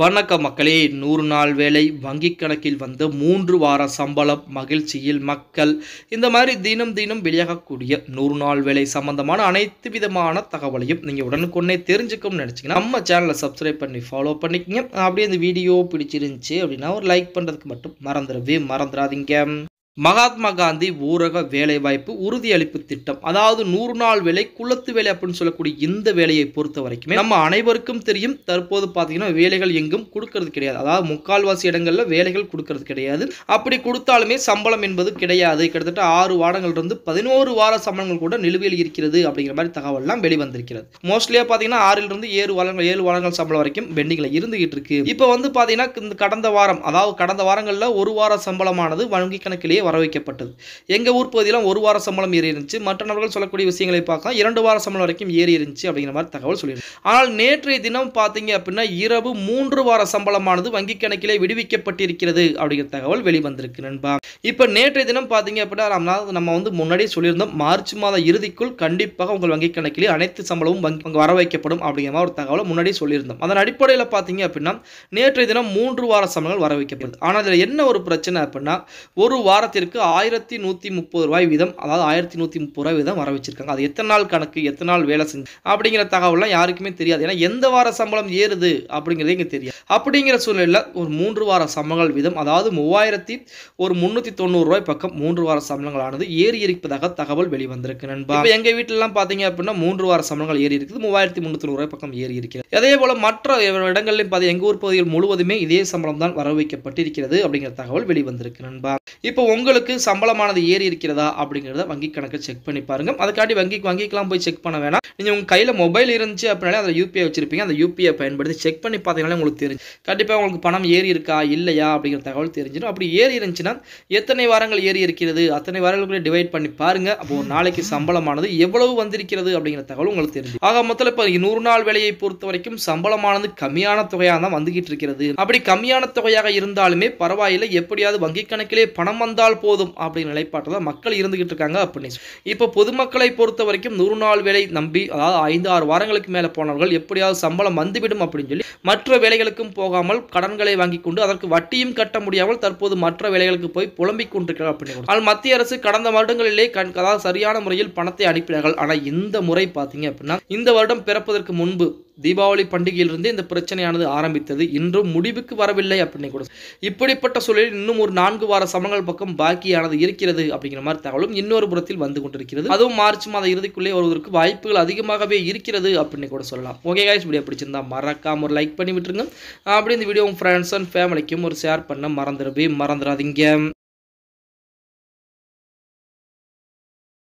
வணக்க மக்களே நூறு நாள் வேலை வங்கி கணக்கில் வந்த மூன்று வார சம்பளம் மகிழ்ச்சியில் மக்கள் இந்த மாதிரி தினம் தினம் வெளியாகக்கூடிய நூறு நாள் வேலை சம்பந்தமான அனைத்து விதமான தகவலையும் நீங்கள் உடனுக்குடனே தெரிஞ்சுக்கணும்னு நினச்சிங்கன்னா நம்ம சேனலை சப்ஸ்கிரைப் பண்ணி ஃபாலோ பண்ணிக்கோங்க அப்படியே இந்த வீடியோ பிடிச்சிருந்துச்சு அப்படின்னா ஒரு லைக் பண்ணுறதுக்கு மட்டும் மறந்துடவே மறந்துடாதீங்க மகாத்மா காந்தி ஊரக வேலைவாய்ப்பு உறுதியளிப்பு திட்டம் அதாவது நூறு நாள் வேலை குளத்து வேலை அப்படின்னு சொல்லக்கூடிய இந்த வேலையை பொறுத்த வரைக்குமே நம்ம அனைவருக்கும் தெரியும் தற்போது பார்த்தீங்கன்னா வேலைகள் எங்கும் கொடுக்கறது கிடையாது அதாவது முக்கால்வாசி இடங்களில் வேலைகள் கொடுக்கறது கிடையாது அப்படி கொடுத்தாலுமே சம்பளம் என்பது கிடையாது கிட்டத்தட்ட ஆறு வாரங்கள் இருந்து பதினோரு வார சம்பளங்கள் கூட நிலுவையில் இருக்கிறது அப்படிங்கிற மாதிரி தகவல்லாம் வெளிவந்திருக்கிறது மோஸ்ட்லியாக பார்த்தீங்கன்னா ஆறிலிருந்து ஏழு வாரங்கள் ஏழு வாரங்கள் சம்பளம் வரைக்கும் பெண்டிங்கில் இருந்துகிட்டு இருக்கு இப்போ வந்து பார்த்தீங்கன்னா கடந்த வாரம் அதாவது கடந்த வாரங்களில் ஒரு வார சம்பளமானது வங்கி கணக்கிலேயே வர வைக்கப்பட்டது எங்கள் ஊர் பகுதியில் ஒரு வார சம்பளம் ஏறி இருந்துச்சு மற்ற நபர்கள் சொல்லக்கூடிய விஷயங்களை பார்க்கலாம் இரண்டு வார சம்பளம் வரைக்கும் ஏறி இருந்துச்சு அப்படிங்கிற மாதிரி தகவல் சொல்லியிருக்கு ஆனால் நேற்றைய தினம் பார்த்தீங்க அப்படின்னா இரவு மூன்று வார சம்பளமானது வங்கி கணக்கிலே விடுவிக்கப்பட்டிருக்கிறது அப்படிங்கிற தகவல் வெளிவந்திருக்கு நண்பா இப்போ நேற்றைய தினம் பார்த்தீங்க அப்படின்னா நம்ம வந்து முன்னாடியே சொல்லியிருந்தோம் மார்ச் மாத இறுதிக்குள் கண்டிப்பாக உங்கள் வங்கி கணக்கிலே அனைத்து சம்பளமும் வங்கி வர வைக்கப்படும் அப்படிங்கிற ஒரு தகவலை முன்னாடியே சொல்லியிருந்தோம் அதன் அடிப்படையில் பார்த்தீங்க அப்படின்னா நேற்றைய தினம் மூன்று வார சம்பளங்கள் வர வைக்கப்படுது ஆனால் இதில் என்ன ஒரு பிரச்சனை அப்படின்னா ஒரு வாரத்திற்கு மாதத்திற்கு ஆயிரத்தி நூற்றி முப்பது ரூபாய் வீதம் அதாவது ஆயிரத்தி நூற்றி முப்பது ரூபாய் வீதம் வர வச்சிருக்காங்க அது எத்தனை நாள் கணக்கு எத்தனை நாள் வேலை செஞ்சு அப்படிங்கிற தகவலாம் யாருக்குமே தெரியாது ஏன்னா எந்த வார சம்பளம் ஏறுது அப்படிங்கிறது இங்கே தெரியாது அப்படிங்கிற சூழ்நிலையில் ஒரு மூன்று வார சம்பளங்கள் வீதம் அதாவது மூவாயிரத்தி ஒரு முந்நூற்றி தொண்ணூறு ரூபாய் பக்கம் மூன்று வார சம்பளங்களானது ஏறி இருப்பதாக தகவல் வெளிவந்திருக்கு நண்பா இப்போ எங்கள் வீட்டிலலாம் பார்த்தீங்க அப்படின்னா மூன்று வார சம்பளங்கள் ஏறி இருக்குது மூவாயிரத்தி முந்நூற்றி ரூபாய் பக்கம் ஏறி இருக்கிறது அதே போல் மற்ற இடங்கள்லையும் பார்த்து எங்கள் ஊர் பகுதியில் முழுவதுமே இதே சம்பளம் தான் வர வைக்கப்பட்டிருக்கிறது அப்படிங்கிற தகவல் வெளிவந்திருக்கு நண்பா இப்போ உங்களுக்கு சம்பளமானது ஏறி இருக்கிறதா அப்படிங்கிறத வங்கி கணக்கு செக் பண்ணி பாருங்க அதுக்காட்டி வங்கிக்கு வங்கிக்கெல்லாம் போய் செக் பண்ண வேணாம் நீங்கள் உங்கள் கையில் மொபைல் இருந்துச்சு அப்படின்னா அந்த யூபிஐ வச்சிருப்பீங்க அந்த யூபிஐ பயன்படுத்தி செக் பண்ணி பார்த்தீங்கன்னா உங்களுக்கு தெரிஞ்சு கண்டிப்பாக உங்களுக்கு பணம் ஏறி இருக்கா இல்லையா அப்படிங்கிற தகவல் தெரிஞ்சிடும் அப்படி ஏறி இருந்துச்சுன்னா எத்தனை வாரங்கள் ஏறி இருக்கிறது அத்தனை வாரங்களுக்கு டிவைட் பண்ணி பாருங்க அப்போ நாளைக்கு சம்பளமானது எவ்வளவு வந்திருக்கிறது அப்படிங்கிற தகவல் உங்களுக்கு தெரிஞ்சு ஆக மொத்தத்தில் இப்போ நூறு நாள் வேலையை பொறுத்த வரைக்கும் சம்பளமானது கம்மியான தொகையாக தான் வந்துகிட்டு இருக்கிறது அப்படி கம்மியான தொகையாக இருந்தாலுமே பரவாயில்லை எப்படியாவது வங்கி கணக்கிலே பணம் வந்தால் இருந்தால் போதும் அப்படின்னு தான் மக்கள் இருந்துகிட்டு இருக்காங்க அப்படின்னு இப்போ பொதுமக்களை பொறுத்த வரைக்கும் நூறு நாள் வேலை நம்பி அதாவது ஐந்து ஆறு வாரங்களுக்கு மேலே போனவர்கள் எப்படியாவது சம்பளம் வந்துவிடும் அப்படின்னு சொல்லி மற்ற வேலைகளுக்கும் போகாமல் கடன்களை வாங்கி கொண்டு அதற்கு வட்டியும் கட்ட முடியாமல் தற்போது மற்ற வேலைகளுக்கு போய் புலம்பிக் கொண்டிருக்கிறார் அப்படின்னு ஆனால் மத்திய அரசு கடந்த வருடங்களிலே கண் அதாவது சரியான முறையில் பணத்தை அனுப்பினார்கள் ஆனால் இந்த முறை பார்த்தீங்க அப்படின்னா இந்த வருடம் பிறப்பதற்கு முன்பு தீபாவளி பண்டிகையிலிருந்து இந்த பிரச்சனையானது ஆரம்பித்தது இன்றும் முடிவுக்கு வரவில்லை அப்படின்னு கூட இப்படிப்பட்ட சூழலில் இன்னும் ஒரு நான்கு வார சமங்கள் பக்கம் பாக்கியானது இருக்கிறது அப்படிங்கிற மாதிரி தகவலும் இன்னொரு புறத்தில் வந்து கொண்டிருக்கிறது அதுவும் மார்ச் மாத இறுதிக்குள்ளே வருவதற்கு வாய்ப்புகள் அதிகமாகவே இருக்கிறது அப்படின்னு கூட சொல்லலாம் ஓகே காய்ஸ் வீடியோ பிடிச்சிருந்தா மறக்காம ஒரு லைக் பண்ணி விட்டுருங்க அப்படி இந்த வீடியோ உங்க ஃப்ரெண்ட்ஸ் அண்ட் ஃபேமிலிக்கும் ஒரு ஷேர் பண்ண மறந்துடவே மறந்துடாதீங்க